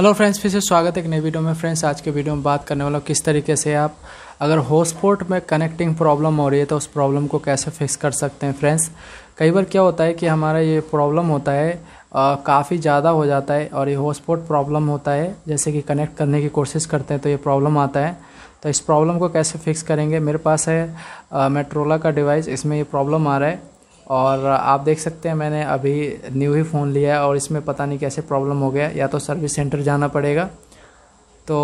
hello friends फिर से स्वागत है एक नई वीडियो में फ्रेंड्स आज के वीडियो में बात करने वाला किस तरीके से आप अगर हॉटस्पॉट में कनेक्टिंग प्रॉब्लम हो रही है तो उस प्रॉब्लम को कैसे फिक्स कर सकते हैं फ्रेंड्स कई बार क्या होता है कि हमारा ये प्रॉब्लम होता है काफ़ी ज़्यादा हो जाता है और ये हॉटस्पॉट प्रॉब्लम होता है जैसे कि कनेक्ट करने की कोशिश करते हैं तो ये प्रॉब्लम आता है तो इस प्रॉब्लम को कैसे फिक्स करेंगे मेरे पास है मेट्रोला का डिवाइस इसमें ये प्रॉब्लम आ रहा है और आप देख सकते हैं मैंने अभी न्यू ही फ़ोन लिया है और इसमें पता नहीं कैसे प्रॉब्लम हो गया या तो सर्विस सेंटर जाना पड़ेगा तो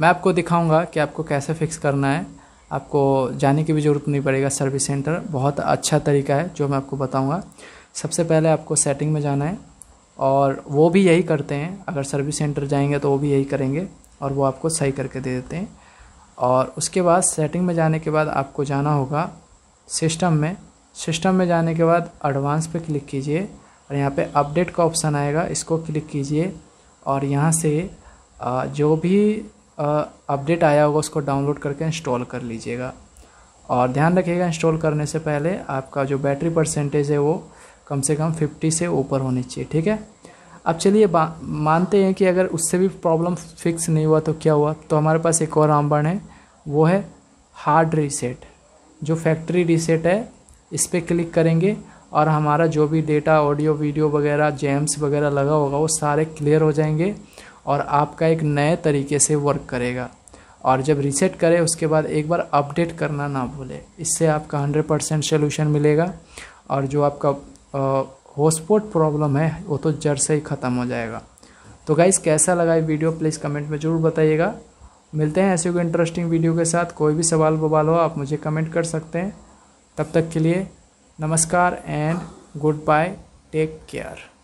मैं आपको दिखाऊंगा कि आपको कैसे फिक्स करना है आपको जाने की भी ज़रूरत नहीं पड़ेगा सर्विस सेंटर बहुत अच्छा तरीका है जो मैं आपको बताऊँगा सबसे पहले आपको सेटिंग में जाना है और वो भी यही करते हैं अगर सर्विस सेंटर जाएंगे तो वो भी यही करेंगे और वो आपको सही करके दे देते हैं और उसके बाद सेटिंग में जाने के बाद आपको जाना होगा सिस्टम में सिस्टम में जाने के बाद एडवांस पे क्लिक कीजिए और यहाँ पे अपडेट का ऑप्शन आएगा इसको क्लिक कीजिए और यहाँ से जो भी अपडेट आया होगा उसको डाउनलोड करके इंस्टॉल कर लीजिएगा और ध्यान रखिएगा इंस्टॉल करने से पहले आपका जो बैटरी परसेंटेज है वो कम से कम 50 से ऊपर होनी चाहिए ठीक है अब चलिए मानते हैं कि अगर उससे भी प्रॉब्लम फिक्स नहीं हुआ तो क्या हुआ तो हमारे पास एक और आमबन है वो है हार्ड रीसेट जो फैक्ट्री रीसेट है इस पर क्लिक करेंगे और हमारा जो भी डेटा ऑडियो वीडियो वगैरह जेम्स वगैरह लगा होगा वो सारे क्लियर हो जाएंगे और आपका एक नए तरीके से वर्क करेगा और जब रीसेट करें उसके बाद एक बार अपडेट करना ना भूलें इससे आपका हंड्रेड परसेंट सोल्यूशन मिलेगा और जो आपका होस्पोर्ट प्रॉब्लम है वो तो जड़ से ही ख़त्म हो जाएगा तो गाइज़ कैसा लगा ये वीडियो प्लीज़ कमेंट में ज़रूर बताइएगा मिलते हैं ऐसे कोई इंटरेस्टिंग वीडियो के साथ कोई भी सवाल वबाल हो आप मुझे कमेंट कर सकते हैं तब तक के लिए नमस्कार and good bye take care